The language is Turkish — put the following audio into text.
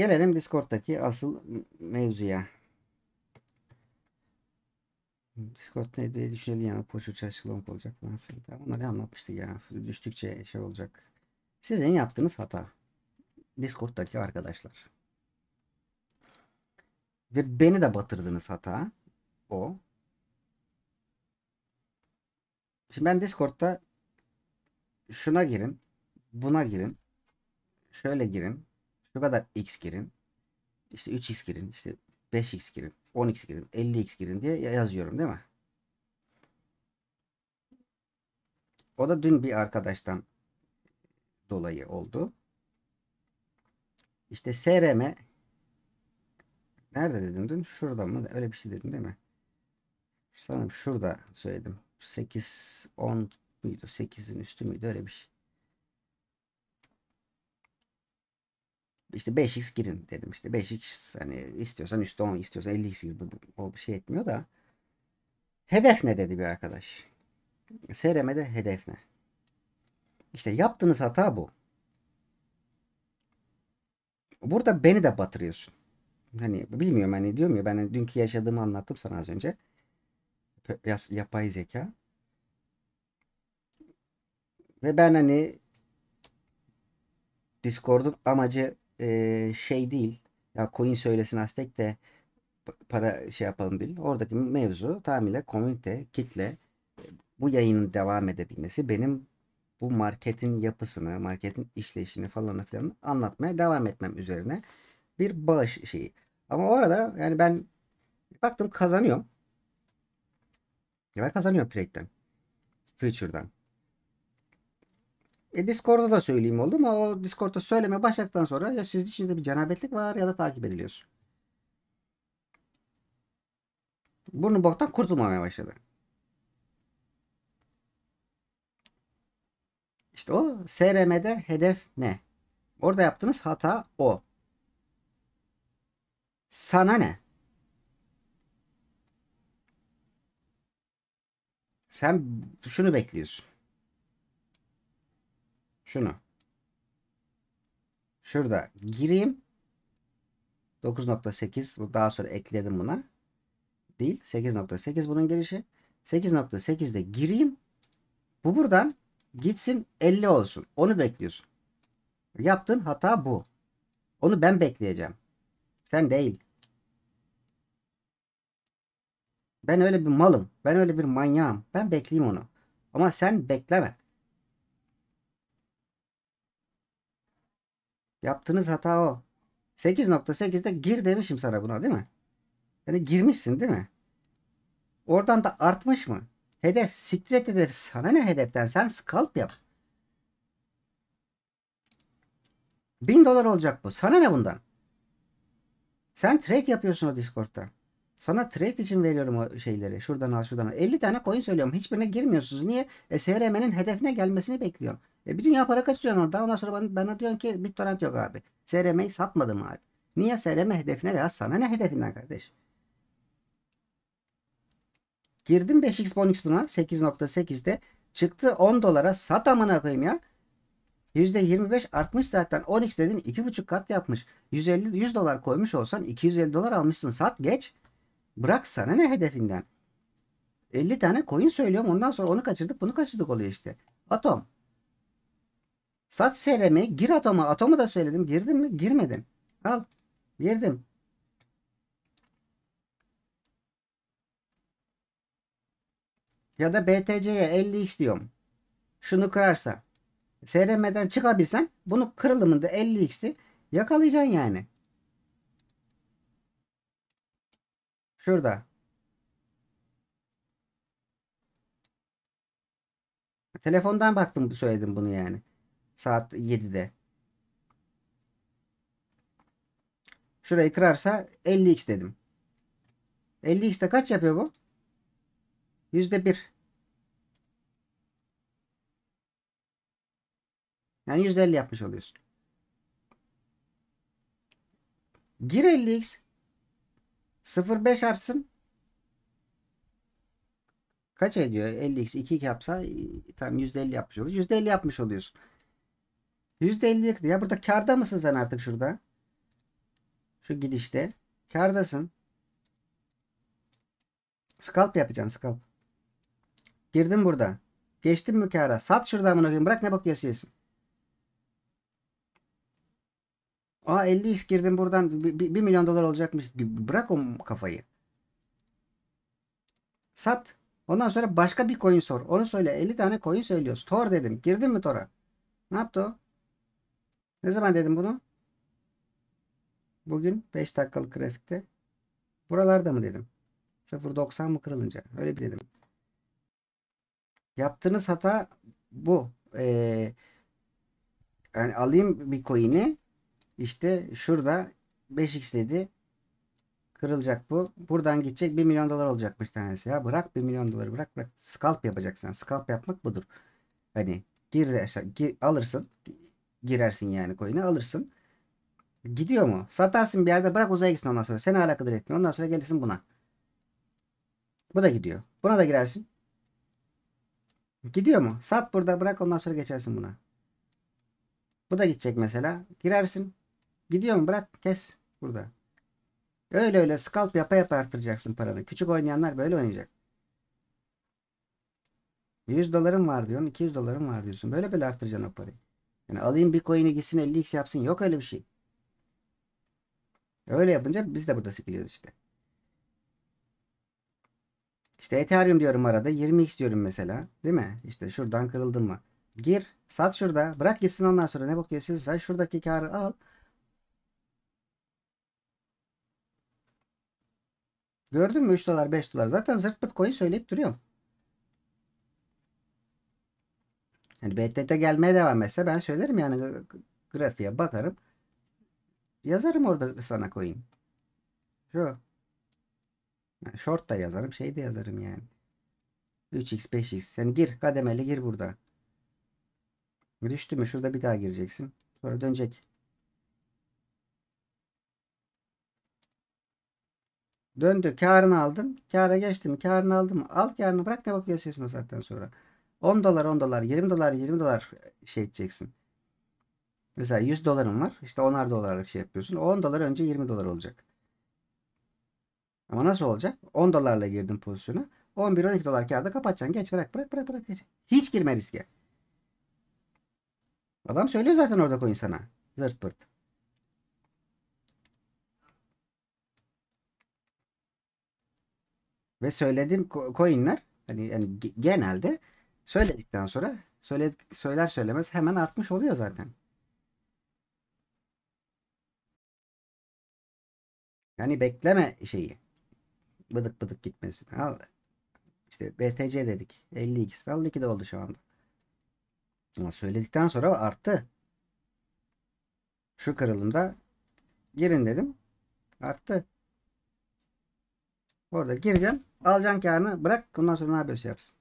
Gelelim Discord'daki asıl mevzuya. Discord ne diye düşünelim yani poşu çarşılığım olacak. Onları anlatmıştık ya. Düştükçe şey olacak. Sizin yaptığınız hata. Discord'daki arkadaşlar. Ve beni de batırdınız hata. O. Şimdi ben Discord'da şuna girin. Buna girin. Şöyle girin şu kadar x girin. İşte 3x girin. işte 5x girin. 10x girin. 50x girin diye yazıyorum değil mi? O da dün bir arkadaştan dolayı oldu. İşte SRM nerede dedim dün? Şurada mı? Öyle bir şey dedim değil mi? Sanırım şurada söyledim. 8, 10 muydu? 8'in üstü müydü? Öyle bir şey. işte 5x girin dedim işte 5x hani istiyorsan üstü 10 istiyorsan 50x gibi o bir şey etmiyor da hedef ne dedi bir arkadaş. SRM'de hedef ne? İşte yaptığınız hata bu. Burada beni de batırıyorsun. Hani bilmiyorum hani diyorum ya ben hani dünkü yaşadığımı anlattım sana az önce. Yapay zeka. Ve ben hani Discord'un amacı e, şey değil. Ya coin söylesin Aztek de para şey yapalım değil. Oradaki mevzu tamamıyla komünite, kitle bu yayının devam edebilmesi benim bu marketin yapısını, marketin işleyişini falan filan anlatmaya devam etmem üzerine bir bağış şeyi. Ama orada yani ben baktım kazanıyorum. Ya ben kazanıyorum trade'den. Future'dan. E, Discord'da da söyleyeyim oldu ama o Discord'da söyleme başladıktan sonra ya sizin içinde bir cenabetlik var ya da takip ediliyorsun. Burnu boktan kurtulmamaya başladı. İşte o SRM'de hedef ne? Orada yaptığınız hata o. Sana ne? Sen şunu bekliyorsun. Şunu. Şurada gireyim. 9.8 daha sonra ekledim buna. Değil. 8.8 bunun girişi. 8.8'de gireyim. Bu buradan gitsin 50 olsun. Onu bekliyorsun. Yaptığın hata bu. Onu ben bekleyeceğim. Sen değil. Ben öyle bir malım. Ben öyle bir manyağım. Ben bekleyeyim onu. Ama sen bekleme. Yaptığınız hata o. 8.8'de gir demişim sana buna değil mi? Yani girmişsin değil mi? Oradan da artmış mı? Hedef, stret hedef. Sana ne hedeften? Sen scalp yap. 1000 dolar olacak bu. Sana ne bundan? Sen trade yapıyorsun o Discord'da. Sana trade için veriyorum o şeyleri. Şuradan al şuradan al. 50 tane coin söylüyorum. Hiçbirine girmiyorsunuz. Niye? E, SRM'nin hedefine gelmesini bekliyorum. E, bir dünya para kaçırıyorsun orada. Ondan sonra bana, bana diyorsun ki BitTorrent yok abi. SRM'yi satmadım abi. Niye SRM hedefine ya? Sana ne hedefinden kardeş? Girdim 5x bonus buna 8.8'de. Çıktı 10 dolara sat amına koyayım ya. %25 artmış zaten. 10x dedin 2,5 kat yapmış. 150 100 dolar koymuş olsan 250 dolar almışsın. Sat geç. Bırak sana ne hedefinden. 50 tane coin söylüyorum ondan sonra onu kaçırdık bunu kaçırdık oluyor işte. Atom. Sat seremi gir atoma. Atomu da söyledim. Girdim mi? Girmedim. Al. Girdim. Ya da BTC'ye 50x diyorum. Şunu kırarsa. SRM'den çıkabilsen bunu kırılımında 50x'ti yakalayacaksın yani. Şurada. Telefondan baktım söyledim bunu yani. Saat 7'de. Şurayı kırarsa 50x dedim. 50x'te kaç yapıyor bu? %1. Yani %50 yapmış oluyorsun. Gir 50x. 0,5 artsın. Kaç ediyor? 50x 2 yapsa e, tam %50 yapmış oluyor. %50 yapmış oluyorsun. %50'lik ya burada karda mısın sen artık şurada? Şu gidişte. Kardasın. Scalp yapacaksın scalp. Girdim burada. Geçtim mi kara? Sat şuradan bunu bırak ne bakıyorsun Aa 50 is girdim buradan 1 milyon dolar olacakmış. Bırak o kafayı. Sat. Ondan sonra başka bir coin sor. Onu söyle. 50 tane coin söylüyoruz. Tor dedim. Girdin mi Tor'a? Ne yaptı o? Ne zaman dedim bunu? Bugün 5 dakikalık grafikte. Buralarda mı dedim? 0.90 mı kırılınca? Öyle bir dedim. Yaptığınız hata bu. Ee, yani alayım bir Bitcoin'i işte şurada 5x dedi. Kırılacak bu. Buradan gidecek 1 milyon dolar olacakmış tanesi. Ya bırak 1 milyon doları bırak bırak. Scalp yapacaksın. Scalp yapmak budur. Hani gir, gir alırsın. Girersin yani coin'i alırsın. Gidiyor mu? Satarsın bir yerde bırak uzaya gitsin ondan sonra. Seni alakadar etmiyor. Ondan sonra gelirsin buna. Bu da gidiyor. Buna da girersin. Gidiyor mu? Sat burada bırak ondan sonra geçersin buna. Bu da gidecek mesela. Girersin. Gidiyorum bırak kes burada. Öyle öyle scalp yapa yapa artıracaksın paranı. Küçük oynayanlar böyle oynayacak. 100 dolarım var diyorsun. 200 dolarım var diyorsun. Böyle böyle artıracaksın o parayı. Yani alayım bir coin'i gitsin 50x yapsın. Yok öyle bir şey. Öyle yapınca biz de burada sikiliyoruz işte. İşte Ethereum diyorum arada. 20x diyorum mesela. Değil mi? İşte şuradan kırıldın mı? Gir. Sat şurada. Bırak gitsin ondan sonra. Ne bakıyor siz? Sen şuradaki karı al. Gördün mü 3 dolar 5 dolar. Zaten zırt pırt coin söyleyip duruyorum. Yani BTT gelmeye devam etse ben söylerim yani grafiğe bakarım. Yazarım orada sana coin. Şu. Yani short da yazarım şey de yazarım yani. 3x 5x sen yani gir kademeli gir burada. Düştü mü şurada bir daha gireceksin. Sonra dönecek. Döndü. Karını aldın. kara geçti mi? Karını aldın mı? Al karını bırak ne bakıyor o saatten sonra. 10 dolar 10 dolar 20 dolar 20 dolar şey edeceksin. Mesela 100 doların var. işte 10'ar dolarlık şey yapıyorsun. O 10 dolar önce 20 dolar olacak. Ama nasıl olacak? 10 dolarla girdin pozisyona. 11-12 dolar karda kapatacaksın. Geç bırak bırak bırak bırak. Geç. Hiç girme riske. Adam söylüyor zaten orada koy insana. Zırt pırt. Ve söyledim coinler hani yani genelde söyledikten sonra söyledik, söyler söylemez hemen artmış oluyor zaten. Yani bekleme şeyi. Bıdık bıdık gitmesin Al. İşte BTC dedik. 52'si aldı 2 de oldu şu anda. Ama söyledikten sonra arttı. Şu kırılımda girin dedim. Arttı. Orada gireceğim. Alacaksın karını bırak. Bundan sonra ne yapıyorsa yapsın.